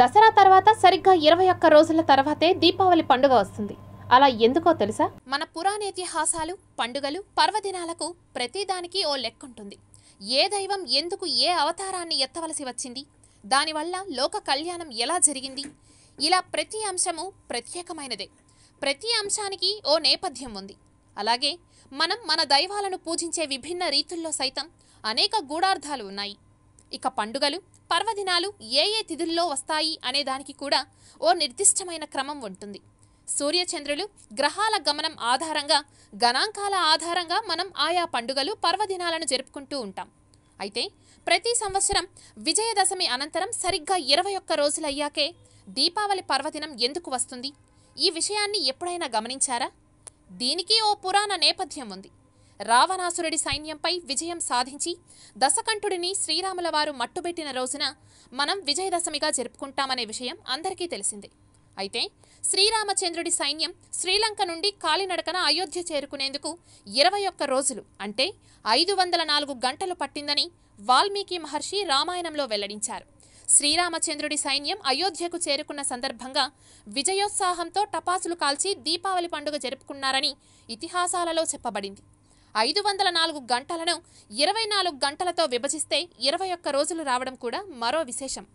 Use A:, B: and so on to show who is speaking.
A: దసరా తర్వాత సరిగ్గా ఇరవై ఒక్క రోజుల తర్వాతే దీపావళి పండుగ వస్తుంది అలా ఎందుకో తెలుసా మన పురాణేతిహాసాలు పండుగలు పర్వదినాలకు ప్రతిదానికి ఓ లెక్కుంటుంది ఏ దైవం ఎందుకు ఏ అవతారాన్ని ఎత్తవలసి వచ్చింది దానివల్ల లోక కళ్యాణం ఎలా జరిగింది ఇలా ప్రతి అంశము ప్రత్యేకమైనదే ప్రతి అంశానికి ఓ నేపథ్యం ఉంది అలాగే మనం మన దైవాలను పూజించే విభిన్న రీతుల్లో సైతం అనేక గూఢార్థాలు ఉన్నాయి ఇక పండుగలు పర్వదినాలు ఏ ఏ తిథుల్లో వస్తాయి అనే దానికి కూడా ఓ నిర్దిష్టమైన క్రమం ఉంటుంది సూర్యచంద్రులు గ్రహాల గమనం ఆధారంగా గణాంకాల ఆధారంగా మనం ఆయా పండుగలు పర్వదినాలను జరుపుకుంటూ ఉంటాం అయితే ప్రతి సంవత్సరం విజయదశమి అనంతరం సరిగ్గా ఇరవై ఒక్క రోజులయ్యాకే దీపావళి పర్వదినం ఎందుకు వస్తుంది ఈ విషయాన్ని ఎప్పుడైనా గమనించారా దీనికి ఓ పురాణ నేపథ్యం ఉంది రావణాసురుడి సైన్యంపై విజయం సాధించి దశకంఠుడిని శ్రీరాముల వారు మట్టుబెట్టిన రోజున మనం విజయదశమిగా జరుపుకుంటామనే విషయం అందరికీ తెలిసింది అయితే శ్రీరామచంద్రుడి సైన్యం శ్రీలంక నుండి కాలినడకన అయోధ్య చేరుకునేందుకు ఇరవై ఒక్క రోజులు అంటే ఐదు వందల నాలుగు గంటలు పట్టిందని వాల్మీకి మహర్షి రామాయణంలో వెల్లడించారు శ్రీరామచంద్రుడి సైన్యం అయోధ్యకు చేరుకున్న సందర్భంగా విజయోత్సాహంతో టపాసులు కాల్చి దీపావళి పండుగ జరుపుకున్నారని ఇతిహాసాలలో చెప్పబడింది ఐదు వందల నాలుగు గంటలను ఇరవై నాలుగు గంటలతో విభజిస్తే ఇరవై ఒక్క రోజులు రావడం కూడా మరో విశేషం